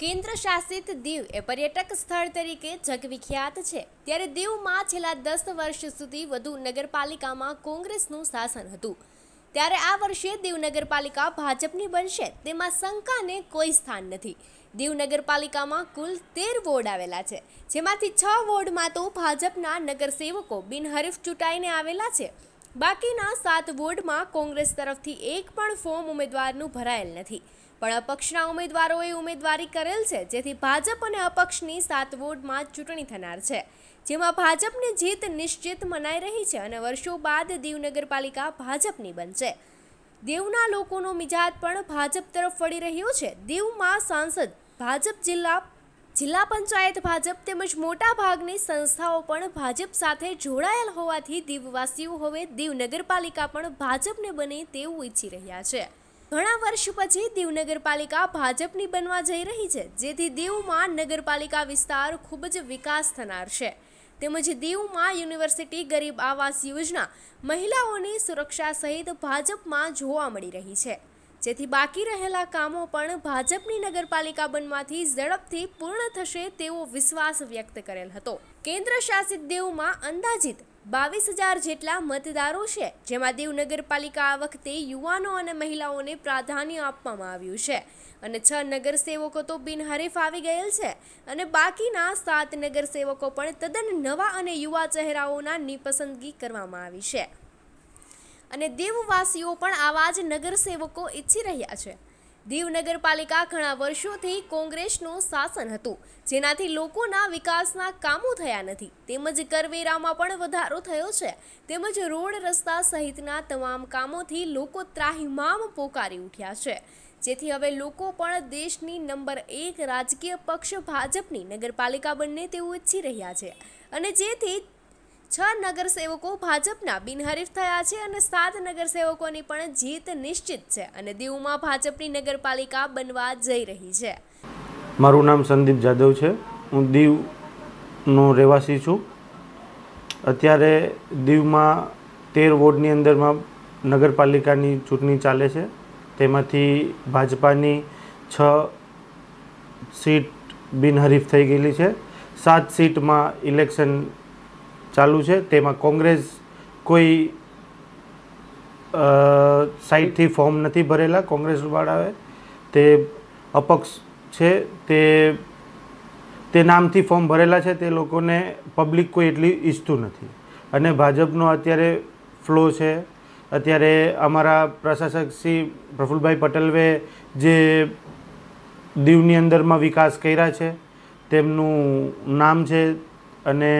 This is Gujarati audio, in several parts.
કેન્દ્ર શાસિત દીવ એ પર્યટક સ્થળ તરીકે જગવિખ્યાત છે ત્યારે દીવમાં છેલ્લા દસ વર્ષ સુધી વધુ નગરપાલિકામાં કોંગ્રેસનું શાસન હતું ત્યારે આ વર્ષે દીવ નગરપાલિકા ભાજપની બનશે તેમાં શંકાને કોઈ સ્થાન નથી દીવ નગરપાલિકામાં કુલ તેર વોર્ડ આવેલા છે જેમાંથી છ વોર્ડમાં તો ભાજપના નગરસેવકો બિનહરીફ ચૂંટાઈને આવેલા છે બાકીના સાત વોર્ડમાં કોંગ્રેસ તરફથી એક પણ ફોર્મ ઉમેદવારનું ભરાયેલ નથી પણ અપક્ષના ઉમેદવારોએ ઉમેદવારી કરેલ છે જેથી ભાજપ અને અપક્ષની સાત વોર્ડમાં ચૂંટણી થનાર છે જેમાં ભાજપની જીત નિશ્ચિત મનાઈ રહી છે અને વર્ષો બાદ દીવ નગરપાલિકા ભાજપની બનશે દેવના લોકોનો મિજાજ પણ ભાજપ તરફ વળી રહ્યો છે દીવમાં સાંસદ ભાજપ જિલ્લા જિલ્લા પંચાયત ભાજપ તેમજ મોટા ભાગની સંસ્થાઓ પણ ભાજપ સાથે જોડાયેલ હોવાથી દીવવાસીઓ હવે દીવ નગરપાલિકા પણ ભાજપને બને તેવું ઈચ્છી રહ્યા છે ઘણા વર્ષ પછી દીવ નગરપાલિકા ભાજપની બનવા જઈ રહી છે જેથી દીવમાં નગરપાલિકા વિસ્તાર ખૂબ જ વિકાસ થનાર છે તેમજ દીવમાં યુનિવર્સિટી ગરીબ આવાસ યોજના મહિલાઓની સુરક્ષા સહિત ભાજપમાં જોવા મળી રહી છે જેથી બાકી રહેલા કામો પણ ભાજપની નગરપાલિકા બનવાથી ઝડપથી પૂર્ણ થશે તેવો વિશ્વાસ વ્યક્ત કરેલ હતો કેન્દ્ર શાસિત દેવમાં અંદાજિત બાવીસ હજાર જેટલા મતદારો છે જેમાં દેવ નગરપાલિકા આ વખતે યુવાનો અને મહિલાઓને પ્રાધાન્ય આપવામાં આવ્યું છે અને છ નગરસેવકો તો બિનહરીફ આવી ગયેલ છે અને બાકીના સાત નગરસેવકો પણ તદ્દન નવા અને યુવા ચહેરાઓના પસંદગી કરવામાં આવી છે અને દેવવાસીઓ પણ આવા જ નગરસેવકો ઈચ્છી રહ્યા છે દીવ નગરપાલિકા ઘણા વર્ષોથી કોંગ્રેસનું શાસન હતું જેનાથી લોકોના વિકાસના કામો થયા નથી તેમજ કરવેરામાં પણ વધારો થયો છે તેમજ રોડ રસ્તા સહિતના તમામ કામોથી લોકો ત્રાહિમામ પોકારી ઉઠ્યા છે જેથી હવે લોકો પણ દેશની નંબર એક રાજકીય પક્ષ ભાજપની નગરપાલિકા બનને તેવું ઈચ્છી રહ્યા છે અને જેથી છ નગરસેવકો ભાજપના બિનહરીફ થયા છે અને સાત નગરસેવકોની પણ જીત નિશ્ચિત છે અને દીવમાં ભાજપની નગરપાલિકા બનવા જઈ રહી છે મારું નામ સંદીપ જાદવ છે હું દીવનો રહેવાસી છું અત્યારે દીવમાં તેર વોર્ડની અંદરમાં નગરપાલિકાની ચૂંટણી ચાલે છે તેમાંથી ભાજપાની છ સીટ બિનહરીફ થઈ ગયેલી છે સાત સીટમાં ઇલેક્શન ચાલુ છે તેમાં કોંગ્રેસ કોઈ સાઈડથી ફોર્મ નથી ભરેલા કોંગ્રેસ કોંગ્રેસવાળાએ તે અપક્ષ છે તે તે નામથી ફોર્મ ભરેલા છે તે લોકોને પબ્લિક કોઈ એટલી ઈચ્છતું નથી અને ભાજપનો અત્યારે ફ્લો છે અત્યારે અમારા પ્રશાસક શ્રી પ્રફુલભાઈ પટેલવે જે દીવની અંદરમાં વિકાસ કર્યા છે તેમનું નામ છે અને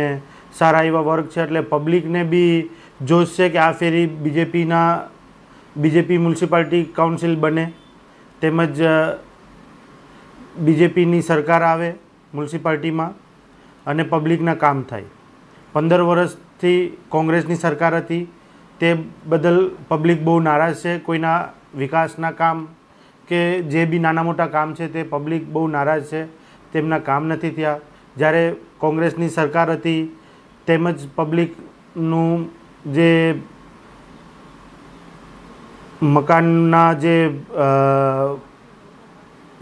સારા એવા વર્ગ છે એટલે પબ્લિકને બી જોશ છે કે આ ફેરી બીજેપીના બીજેપી મ્યુનિસિપાલિટી કાઉન્સિલ બને તેમજ બીજેપીની સરકાર આવે મ્યુનિસિપાલિટીમાં અને પબ્લિકના કામ થાય પંદર વર્ષથી કોંગ્રેસની સરકાર હતી તે બદલ પબ્લિક બહુ નારાજ છે કોઈના વિકાસના કામ કે જે બી નાના મોટા કામ છે તે પબ્લિક બહુ નારાજ છે તેમના કામ નથી થયા જ્યારે કોંગ્રેસની સરકાર હતી તેમજ પબ્લિકનું જે મકાનના જે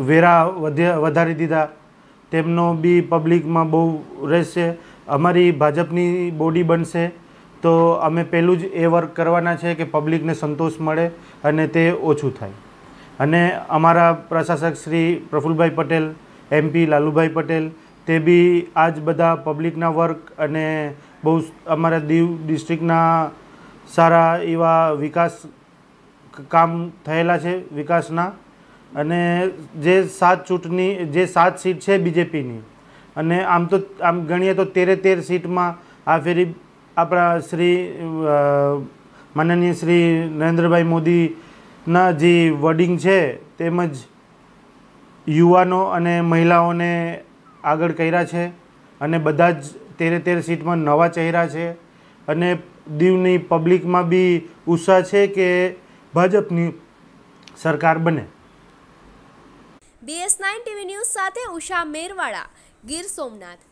વેરા વધ્યા વધારી દીધા તેમનો બી પબ્લિકમાં બહુ રહેશે અમારી ભાજપની બોડી બનશે તો અમે પહેલું જ એ વર્ક કરવાના છે કે પબ્લિકને સંતોષ મળે અને તે ઓછું થાય અને અમારા પ્રશાસક શ્રી પ્રફુલભાઈ પટેલ એમપી લાલુભાઈ પટેલ તે બી આ જ બધા પબ્લિકના વર્ક અને બહુ અમારા દીવ ડિસ્ટ્રિક્ટના સારા એવા વિકાસ કામ થયેલા છે વિકાસના અને જે સાત ચૂંટણી જે સાત સીટ છે બીજેપીની અને આમ તો આમ ગણીએ તો તેરે તેર સીટમાં આ ફેરી આપણા શ્રી માનનીય શ્રી નરેન્દ્રભાઈ મોદીના જે વડિંગ છે તેમજ યુવાનો અને મહિલાઓને આગળ કર્યા છે અને બધા જ તેરે તેર સીટમાં નવા ચહેરા છે અને દીવની પબ્લિકમાં બી ઉત્સાહ છે કે ભાજપની સરકાર બને બીએસ નાઇન ટીવી ન્યૂઝ સાથે ઉષા મેરવાડા ગીર સોમનાથ